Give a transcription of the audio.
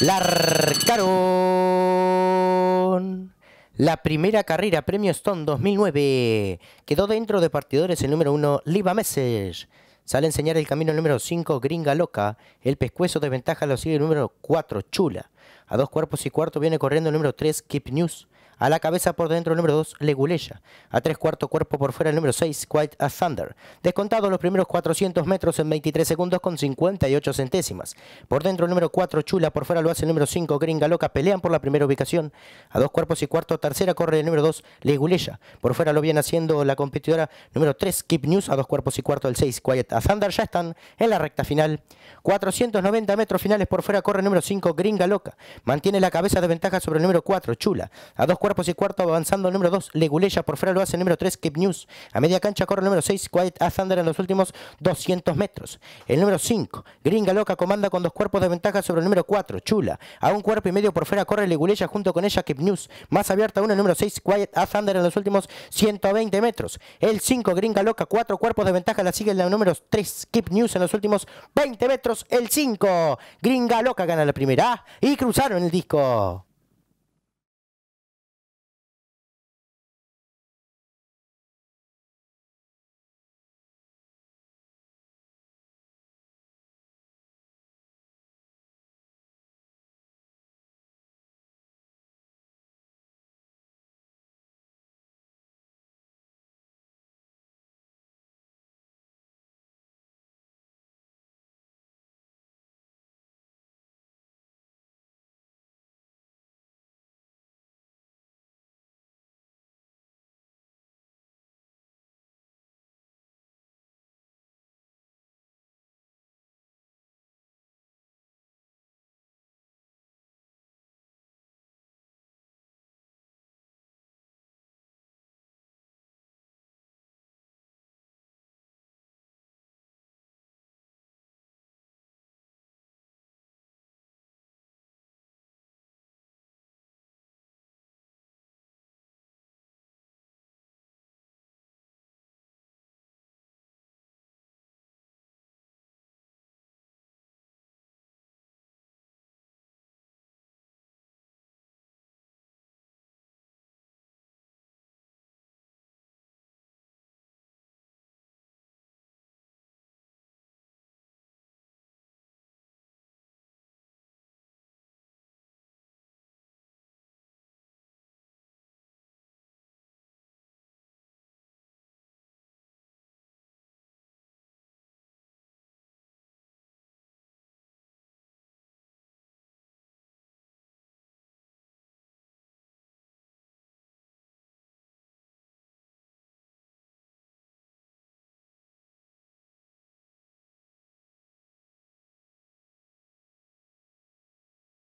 La La primera carrera Premio Stone 2009. Quedó dentro de partidores el número 1, Liva Message. Sale a enseñar el camino el número 5, Gringa Loca. El pescuezo de ventaja lo sigue el número 4, Chula. A dos cuerpos y cuarto viene corriendo el número 3, Keep News. A la cabeza por dentro el número 2, Leguleya. A tres cuartos, cuerpo por fuera el número 6, Quiet A Thunder. Descontados los primeros 400 metros en 23 segundos con 58 centésimas. Por dentro el número 4, Chula. Por fuera lo hace el número 5, Gringa Loca. Pelean por la primera ubicación. A dos cuerpos y cuarto, tercera corre el número 2, Leguleya. Por fuera lo viene haciendo la competidora número 3, Keep News. A dos cuerpos y cuarto el 6, Quiet Asunder. Thunder. Ya están en la recta final. 490 metros finales por fuera corre el número 5, Gringa Loca. Mantiene la cabeza de ventaja sobre el número 4, Chula. A dos cuerpos y cuarto avanzando el número 2, Leguleya por fuera lo hace el número 3, Keep News. A media cancha corre el número 6, Quiet A Thunder en los últimos 200 metros. El número 5, Gringa Loca comanda con dos cuerpos de ventaja sobre el número 4, Chula. A un cuerpo y medio por fuera corre Leguleya junto con ella Keep News. Más abierta uno el número 6, Quiet A Thunder en los últimos 120 metros. El 5, Gringa Loca, cuatro cuerpos de ventaja la sigue el número 3, Keep News en los últimos 20 metros. El 5, Gringa Loca gana la primera y cruzaron el disco.